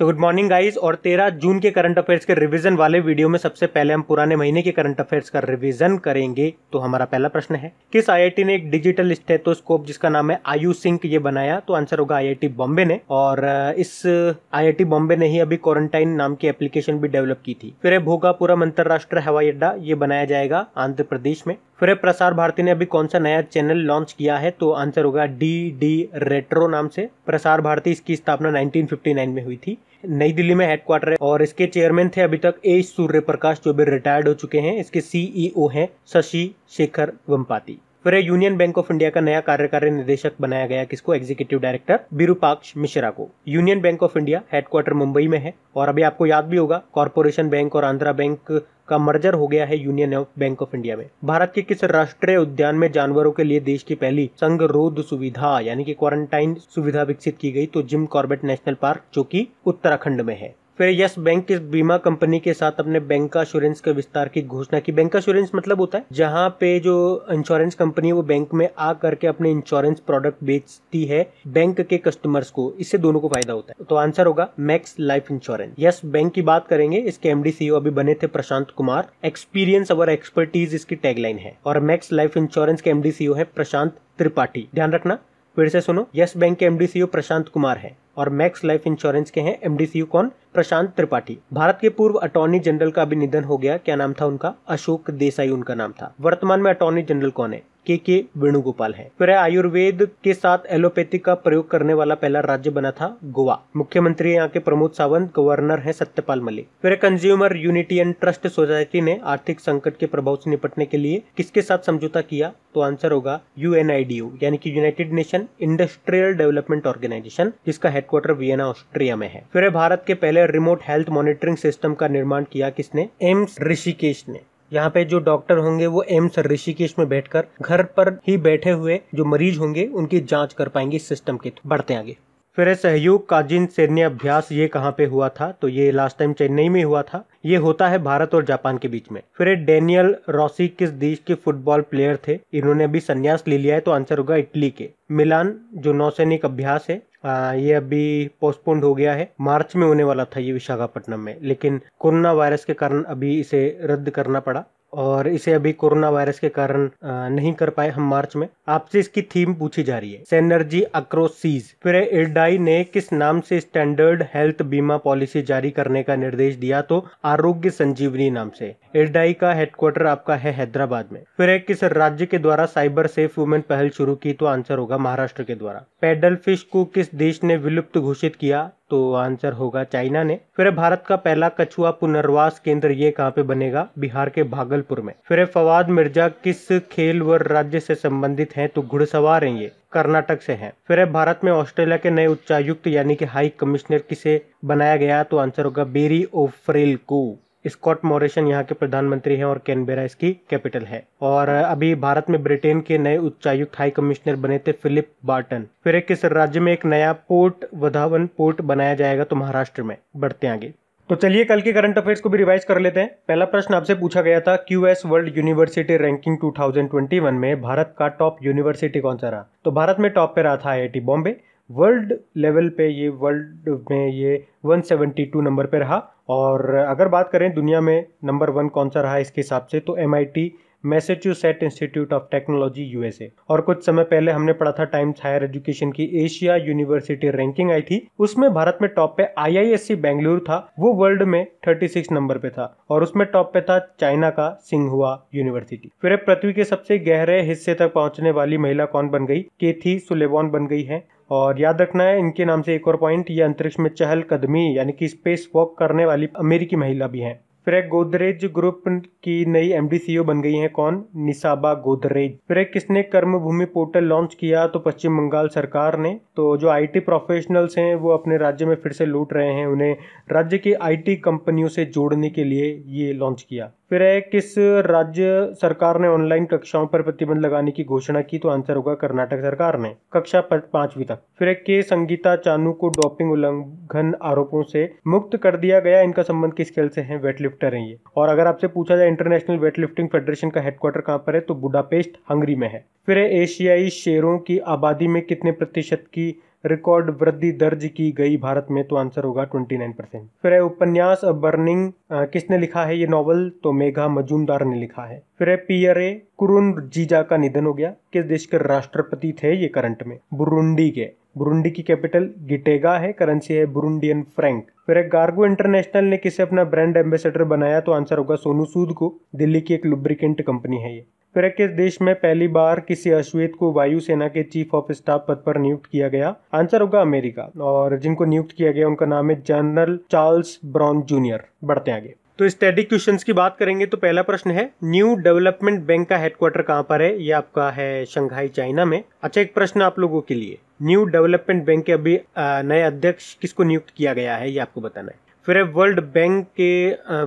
so good morning guys और 13 जून के करंट अफेयर्स के रिवीजन वाले वीडियो में सबसे पहले हम पुराने महीने के करंट अफेयर्स का रिवीजन करेंगे तो हमारा पहला प्रश्न है किस आईआईटी ने एक डिजिटल स्टेथोस्कोप जिसका नाम है आयु सिंह ये बनाया तो आंसर होगा आईआईटी बॉम्बे ने और इस आईआईटी बॉम्बे ने ही अभी क्वारंटाइन नाम की एप्लीकेशन भी डेवलप की थी फिर है भोगापुरम अंतर्राष्ट्रीय हवाई अड्डा ये बनाया जाएगा आंध्र प्रदेश में फिर प्रसार भारती ने अभी कौन सा नया चैनल लॉन्च किया है तो आंसर होगा डी डी रेट्रो नाम से प्रसार भारती इसकी स्थापना 1959 में हुई थी नई दिल्ली में हेडक्वार्टर है और इसके चेयरमैन थे अभी तक ए सूर्य प्रकाश जो भी रिटायर्ड हो चुके हैं इसके सीईओ e हैं शशि शेखर वंपाती फिर यूनियन बैंक ऑफ इंडिया का नया कार्यकारी निदेशक बनाया गया किसको एग्जीक्यूटिव डायरेक्टर बिरूपाक्ष मिश्रा को Union Bank of India headquarter Mumbai में है और अभी आपको याद भी होगा कॉरपोरेशन बैंक और आंध्रा बैंक का मर्जर हो गया है यूनियन बैंक ऑफ इंडिया में भारत के किस राष्ट्रीय उद्यान में जानवरों के लिए देश की पहली संगरोध सुविधा यानी कि क्वारंटाइन सुविधा विकसित की गई तो जिम कॉर्बेट नेशनल पार्क जो की उत्तराखंड में है फिर यस बैंक इस बीमा कंपनी के साथ अपने बैंक अश्योरेंस के विस्तार की घोषणा की बैंक अश्योरेंस मतलब होता है जहाँ पे जो इंश्योरेंस कंपनी है वो बैंक में आ करके अपने इंश्योरेंस प्रोडक्ट बेचती है बैंक के कस्टमर्स को इससे दोनों को फायदा होता है तो आंसर होगा Max Life Insurance Yes Bank की बात करेंगे इसके एमडी सीईओ e अभी बने थे Prashant Kumar experience our expertise इसकी टैगलाइन है और मैक्स लाइफ इंश्योरेंस के एमडी सीईओ e है प्रशांत त्रिपाठी ध्यान रखना फिर से सुनो यस बैंक के MD CEO e Prashant Kumar है और मैक्स लाइफ इंश्योरेंस के हैं एमडीसीयू कौन प्रशांत त्रिपाठी भारत के पूर्व अटॉर्नी जनरल का भी निधन हो गया क्या नाम था उनका अशोक देसाई उनका नाम था वर्तमान में अटॉर्नी जनरल कौन है के के वेणुगोपाल है फिर आयुर्वेद के साथ एलोपैथी का प्रयोग करने वाला पहला राज्य बना था गोवा मुख्यमंत्री यहाँ के प्रमोद सावंत गवर्नर है सत्यपाल मलिक फिर Consumer Unity and Trust Society ने आर्थिक संकट के प्रभाव से निपटने के लिए किसके साथ समझौता किया तो आंसर होगा यू यानी कि United Nation Industrial Development Organization जिसका हेडक्वार्टर वियना ऑस्ट्रिया में है फिर भारत के पहले रिमोट हेल्थ मॉनिटरिंग सिस्टम का निर्माण किया किसने एम्स ऋषिकेश ने यहाँ पे जो डॉक्टर होंगे वो एम्स ऋषिकेश में बैठकर घर पर ही बैठे हुए जो मरीज होंगे उनकी जांच कर पाएंगे सिस्टम के बढ़ते आगे फिर सहयोग का जिन सैन्य अभ्यास ये कहाँ पे हुआ था तो ये लास्ट टाइम चेन्नई में हुआ था ये होता है भारत और जापान के बीच में फिर डेनियल रॉसी किस देश के फुटबॉल प्लेयर थे इन्होंने अभी संन्यास ले लिया है तो आंसर होगा इटली के मिलान जो नौसैनिक अभ्यास है आ, ये अभी पोस्टपोन्ड हो गया है मार्च में होने वाला था ये विशाखापट्टनम में लेकिन कोरोना वायरस के कारण अभी इसे रद्द करना पड़ा और इसे अभी कोरोना वायरस के कारण नहीं कर पाए हम मार्च में आपसे इसकी थीम पूछी जा रही है सेनर्जी अक्रॉस सीज प्रे इडाई ने किस नाम से स्टैंडर्ड हेल्थ बीमा पॉलिसी जारी करने का निर्देश दिया तो आरोग्य संजीवनी नाम से एसडाई का हेडक्वार्टर आपका है हैदराबाद में फिर एक किस राज्य के द्वारा साइबर सेफ वुमेन पहल शुरू की तो आंसर होगा महाराष्ट्र के द्वारा पेडल फिश को किस देश ने विलुप्त घोषित किया तो आंसर होगा चाइना ने फिर भारत का पहला कछुआ पुनर्वास केंद्र ये कहाँ पे बनेगा बिहार के भागलपुर में फिर फवाद मिर्जा किस खेल व राज्य से संबंधित हैं तो घुड़सवार हैं ये कर्नाटक से हैं फिर भारत में ऑस्ट्रेलिया के नए उच्चायुक्त यानी कि हाई कमिश्नर किसे बनाया गया तो आंसर होगा बेरी ओफ्रेल को स्कॉट मॉरिशन यहाँ के प्रधानमंत्री हैं और कैनबेरा इसकी कैपिटल है और अभी भारत में ब्रिटेन के नए उच्चायुक्त हाई कमिश्नर बने थे फिलिप बार्टन फिर एक किस राज्य में एक नया पोर्ट वधावन पोर्ट बनाया जाएगा तो महाराष्ट्र में बढ़ते आगे तो चलिए कल के करंट अफेयर्स को भी रिवाइज कर लेते हैं पहला प्रश्न आपसे पूछा गया था Q S world university ranking 2021 में भारत का टॉप यूनिवर्सिटी कौन सा रहा तो भारत में टॉप पे रहा था आई बॉम्बे वर्ल्ड लेवल पे ये वर्ल्ड में ये 172 नंबर पे रहा और अगर बात करें दुनिया में नंबर वन कौन सा रहा इसके हिसाब से तो M I T Massachusetts Institute of Technology USA और कुछ समय पहले हमने पढ़ा था टाइम्स हायर एजुकेशन की एशिया यूनिवर्सिटी रैंकिंग आई थी उसमें भारत में टॉप पे आईआईएससी बेंगलुरु था वो वर्ल्ड में 36 नंबर पे था और उसमें टॉप पे था चाइना का सिंघुआ यूनिवर्सिटी फिर पृथ्वी के सबसे गहरे हिस्से तक पहुंचने वाली महिला कौन बन गई केथी सुलेवॉन बन गई है और याद रखना है इनके नाम से एक और पॉइंट ये अंतरिक्ष में चहल कदमी यानी कि स्पेस वॉक करने वाली अमेरिकी महिला भी हैं एक गोदरेज ग्रुप की नई एम e बन गई हैं कौन निसाबा गोदरेज एक किसने कर्मभूमि पोर्टल लॉन्च किया तो पश्चिम बंगाल सरकार ने तो जो आईटी प्रोफेशनल्स हैं वो अपने राज्य में फिर से लूट रहे हैं उन्हें राज्य की आईटी कंपनियों से जोड़ने के लिए ये लॉन्च किया फिर है किस राज्य सरकार ने ऑनलाइन कक्षाओं पर प्रतिबंध लगाने की घोषणा की तो आंसर होगा कर्नाटक सरकार ने कक्षा पांचवी तक फिर है के संगीता चानू को डोपिंग उल्लंघन आरोपों से मुक्त कर दिया गया इनका संबंध किस खेल से है वेट लिफ्टर है ये और अगर आपसे पूछा जाए इंटरनेशनल वेट लिफ्टिंग फेडरेशन का हेडक्वार्टर कहाँ पर है तो बुडापेस्ट हंगरी में है फिर एशियाई शेरों की आबादी में कितने प्रतिशत की रिकॉर्ड वृद्धि दर्ज की गई भारत में तो आंसर होगा 29 परसेंट फिर है उपन्यास बर्निंग किसने लिखा है ये नॉवल तो मेघा मजूमदार ने लिखा है फिर है पियरे कुरुन जीजा का निधन हो गया किस देश के राष्ट्रपति थे ये करंट में बुरुंडी के बुरुंडी की कैपिटल गिटेगा है करेंसी है बुरुंडियन फ्रैंक फिर एक गार्गो इंटरनेशनल ने किसे अपना ब्रांड एम्बेसडर बनाया तो आंसर होगा सोनू सूद को दिल्ली की एक लुब्रिकेंट कंपनी है ये फिर एक किस देश में पहली बार किसी अश्वेत को वायुसेना के चीफ ऑफ स्टाफ पद पर नियुक्त किया गया आंसर होगा अमेरिका और जिनको नियुक्त किया गया उनका नाम है जनरल चार्ल्स ब्राउन जूनियर बढ़ते आगे तो स्टैटिक क्वेश्चन की बात करेंगे तो पहला प्रश्न है न्यू डेवलपमेंट बैंक का हेडक्वार्टर कहाँ पर है ये आपका है शंघाई चाइना में अच्छा एक प्रश्न आप लोगों के लिए न्यू डेवलपमेंट बैंक के अभी नए अध्यक्ष किसको नियुक्त किया गया है ये आपको बताना है फिर है वर्ल्ड बैंक के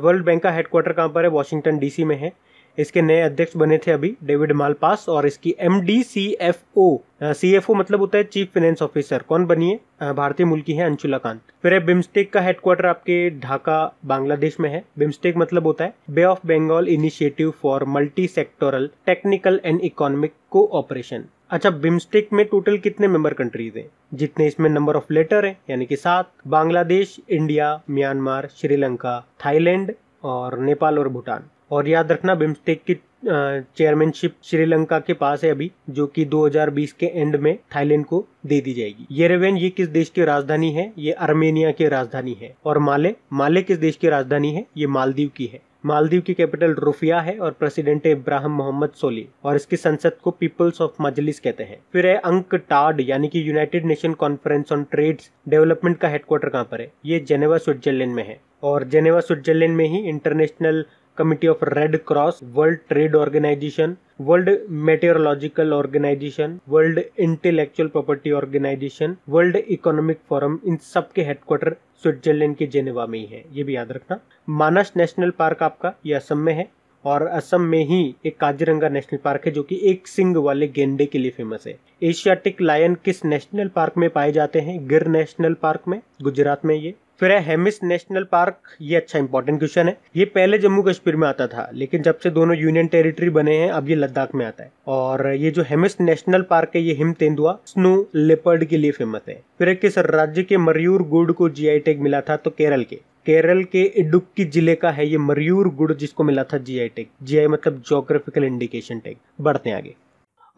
वर्ल्ड बैंक का हेडक्वार्टर कहाँ पर है वॉशिंगटन डीसी में है इसके नए अध्यक्ष बने थे अभी डेविड मालपास और इसकी M D C F O C F O मतलब होता है चीफ फाइनेंस ऑफिसर कौन बनी है भारतीय मूल की है अंशुला कांत फिर बिम्स्टेक का हेडक्वार्टर आपके ढाका बांग्लादेश में है बिम्स्टेक मतलब होता है Bay of Bengal Initiative for Multi Sectoral Technical and Economic Cooperation अच्छा बिम्स्टेक में टोटल कितने मेंबर कंट्रीज हैं जितने इसमें नंबर ऑफ लेटर हैं यानी कि सात Bangladesh India Myanmar Sri Lanka Thailand और नेपाल और भूटान और याद रखना बिम्स्टेक की चेयरमैनशिप श्रीलंका के पास है अभी जो कि 2020 के एंड में थाईलैंड को दे दी जाएगी ये रेवेन ये किस देश की राजधानी है ये आर्मेनिया की राजधानी है और माले माले किस देश की राजधानी है ये मालदीव की है मालदीव की कैपिटल रूफिया है और प्रेसिडेंट है इब्राहिम मोहम्मद सोली और इसकी संसद को पीपल्स ऑफ मजलिस कहते हैं फिर है अंक टाड यानी कि United Nation Conference on Trades Development का हेडक्वार्टर कहाँ पर है ये जेनेवा स्विट्जरलैंड में है और जेनेवा स्विट्जरलैंड में ही International Committee of Red Cross World Trade Organization World Meteorological Organization World Intellectual Property Organization World Economic Forum इन सब के हेडक्वार्टर स्विट्जरलैंड के जेनेवा में ही है ये भी याद रखना मानस नेशनल पार्क आपका ये असम में है और असम में ही एक काजीरंगा नेशनल पार्क है जो कि एक सिंग वाले गेंडे के लिए फेमस है एशियाटिक लायन किस नेशनल पार्क में पाए जाते हैं गिर नेशनल पार्क में गुजरात में ये फिर है हेमिस नेशनल पार्क ये अच्छा इंपॉर्टेंट क्वेश्चन है ये पहले जम्मू कश्मीर में आता था लेकिन जब से दोनों यूनियन टेरिटरी बने हैं अब ये लद्दाख में आता है और ये जो हेमिस नेशनल पार्क है ये हिम तेंदुआ स्नो लेपर्ड के लिए फेमस है फिर है किस राज्य के मरयूर गुड़ को आई टैग मिला था तो केरल के केरल के इडुक्की जिले का है ये मरयूर गुड़ जिसको मिला था टेक टैग आई मतलब जोग्राफिकल इंडिकेशन टैग बढ़ते आगे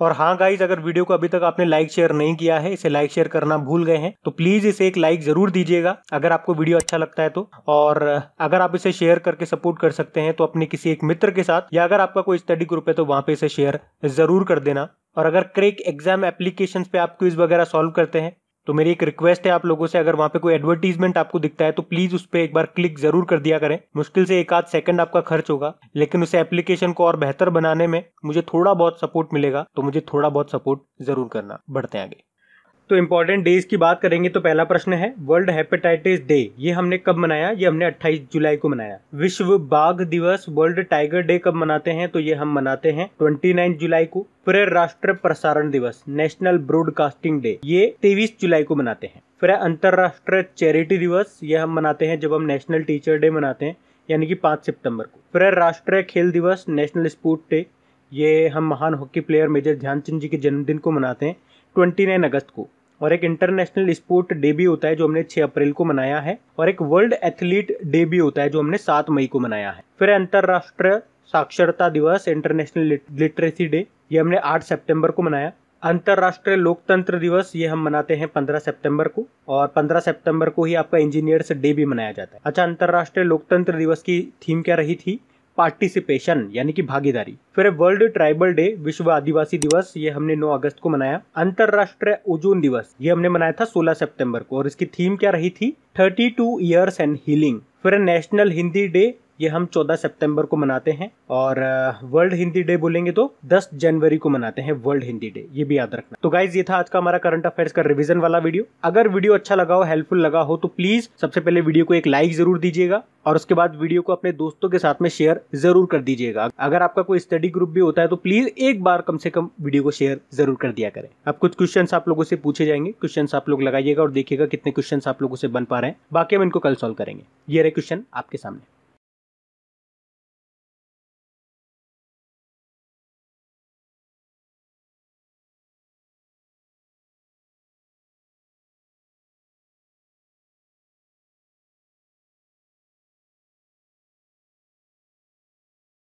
और हाँ गाइज अगर वीडियो को अभी तक आपने लाइक शेयर नहीं किया है इसे लाइक शेयर करना भूल गए हैं तो प्लीज इसे एक लाइक जरूर दीजिएगा अगर आपको वीडियो अच्छा लगता है तो और अगर आप इसे शेयर करके सपोर्ट कर सकते हैं तो अपने किसी एक मित्र के साथ या अगर आपका कोई स्टडी ग्रुप है तो वहां पे इसे शेयर जरूर कर देना और अगर क्रेक एग्जाम एप्लीकेशन पे आप क्विज वगैरह सॉल्व करते हैं तो मेरी एक रिक्वेस्ट है आप लोगों से अगर वहां पे कोई एडवर्टीजमेंट आपको दिखता है तो प्लीज उस पर एक बार क्लिक जरूर कर दिया करें मुश्किल से एक आध सेकंड आपका खर्च होगा लेकिन उसे एप्लीकेशन को और बेहतर बनाने में मुझे थोड़ा बहुत सपोर्ट मिलेगा तो मुझे थोड़ा बहुत सपोर्ट जरूर करना बढ़ते आगे तो इम्पोर्टेंट डेज की बात करेंगे तो पहला प्रश्न है वर्ल्ड हेपेटाइटिस डे ये हमने कब मनाया ये हमने 28 जुलाई को मनाया विश्व बाघ दिवस वर्ल्ड टाइगर डे कब मनाते हैं तो ये हम मनाते हैं 29 जुलाई को फिर राष्ट्र प्रसारण दिवस नेशनल ब्रॉडकास्टिंग डे ये 23 जुलाई को मनाते हैं फिर अंतर्राष्ट्रीय चैरिटी दिवस ये हम मनाते हैं जब हम नेशनल टीचर डे मनाते हैं यानी कि पाँच सितंबर को फिर राष्ट्रीय खेल दिवस नेशनल स्पोर्ट डे ये हम महान hockey player major Dhyan Chand ji के जन्मदिन को मनाते हैं 29 अगस्त को और एक इंटरनेशनल स्पोर्ट डे भी होता है जो हमने 6 अप्रैल को मनाया है और एक वर्ल्ड एथलीट डे भी होता है जो हमने 7 मई को मनाया है फिर अंतर्राष्ट्रीय साक्षरता दिवस इंटरनेशनल लिटरेसी डे ये हमने 8 सितंबर को मनाया अंतर्राष्ट्रीय लोकतंत्र दिवस ये हम मनाते हैं 15 सितंबर को और 15 सितंबर को ही आपका इंजीनियर्स डे भी मनाया जाता है अच्छा अंतर्राष्ट्रीय लोकतंत्र दिवस की थीम क्या रही थी पार्टिसिपेशन यानी कि भागीदारी फिर वर्ल्ड ट्राइबल डे विश्व आदिवासी दिवस ये हमने 9 अगस्त को मनाया अंतरराष्ट्रीय ओजोन दिवस ये हमने मनाया था 16 सितंबर को और इसकी थीम क्या रही थी 32 टू ईयर्स एंड हीलिंग फिर नेशनल हिंदी डे ये हम 14 सितंबर को मनाते हैं और वर्ल्ड हिंदी डे बोलेंगे तो 10 जनवरी को मनाते हैं वर्ल्ड हिंदी डे ये भी याद रखना तो गाइज ये था आज का हमारा करंट अफेयर्स का रिवीजन वाला वीडियो अगर वीडियो अच्छा लगा हो हेल्पफुल लगा हो तो प्लीज सबसे पहले वीडियो को एक लाइक जरूर दीजिएगा और उसके बाद वीडियो को अपने दोस्तों के साथ में शेयर जरूर कर दीजिएगा अगर आपका कोई स्टडी ग्रुप भी होता है तो प्लीज एक बार कम से कम वीडियो को शेयर जरूर कर दिया करें अब कुछ क्वेश्चन आप लोगों से पूछे जाएंगे क्वेश्चन आप लोग लगाइएगा और देखिएगा कितने क्वेश्चन आप लोगों से बन पा रहे हैं बाकी हम इनको कल सॉल्व करेंगे ये रहे क्वेश्चन आपके सामने